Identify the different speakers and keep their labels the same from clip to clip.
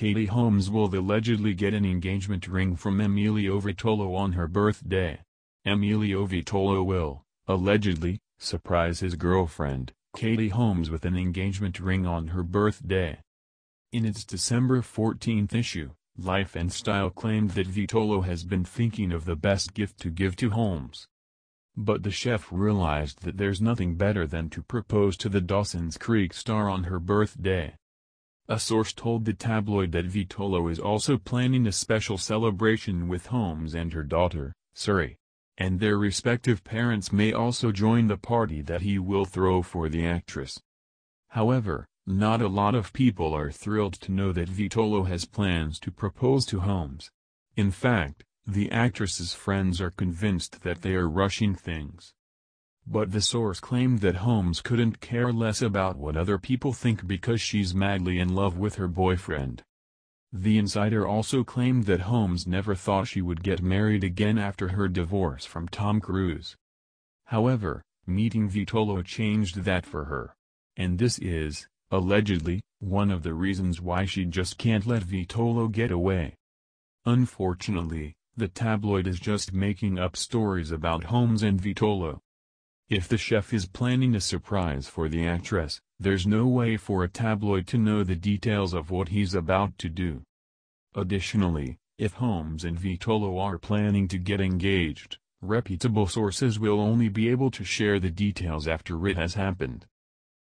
Speaker 1: Katie Holmes will allegedly get an engagement ring from Emilio Vitolo on her birthday. Emilio Vitolo will, allegedly, surprise his girlfriend, Katie Holmes with an engagement ring on her birthday. In its December 14th issue, Life and Style claimed that Vitolo has been thinking of the best gift to give to Holmes. But the chef realized that there's nothing better than to propose to the Dawson's Creek star on her birthday. A source told the tabloid that Vitolo is also planning a special celebration with Holmes and her daughter, Surrey, And their respective parents may also join the party that he will throw for the actress. However, not a lot of people are thrilled to know that Vitolo has plans to propose to Holmes. In fact, the actress's friends are convinced that they are rushing things. But the source claimed that Holmes couldn't care less about what other people think because she's madly in love with her boyfriend. The insider also claimed that Holmes never thought she would get married again after her divorce from Tom Cruise. However, meeting Vitolo changed that for her. And this is, allegedly, one of the reasons why she just can't let Vitolo get away. Unfortunately, the tabloid is just making up stories about Holmes and Vitolo. If the chef is planning a surprise for the actress, there's no way for a tabloid to know the details of what he's about to do. Additionally, if Holmes and Vitolo are planning to get engaged, reputable sources will only be able to share the details after it has happened.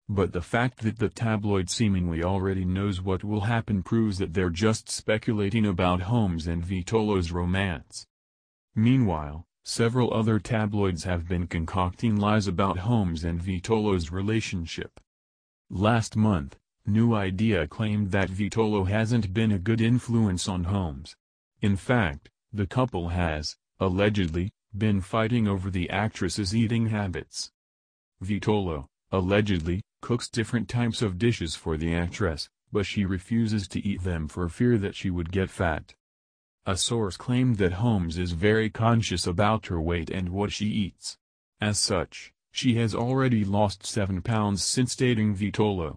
Speaker 1: But the fact that the tabloid seemingly already knows what will happen proves that they're just speculating about Holmes and Vitolo's romance. Meanwhile, Several other tabloids have been concocting lies about Holmes and Vitolo's relationship. Last month, New Idea claimed that Vitolo hasn't been a good influence on Holmes. In fact, the couple has, allegedly, been fighting over the actress's eating habits. Vitolo, allegedly, cooks different types of dishes for the actress, but she refuses to eat them for fear that she would get fat. A source claimed that Holmes is very conscious about her weight and what she eats. As such, she has already lost 7 pounds since dating Vitolo.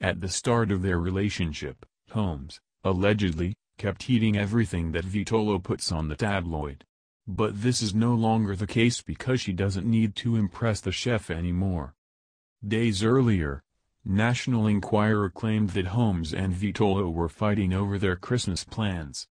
Speaker 1: At the start of their relationship, Holmes, allegedly, kept eating everything that Vitolo puts on the tabloid. But this is no longer the case because she doesn't need to impress the chef anymore. Days earlier, National Enquirer claimed that Holmes and Vitolo were fighting over their Christmas plans.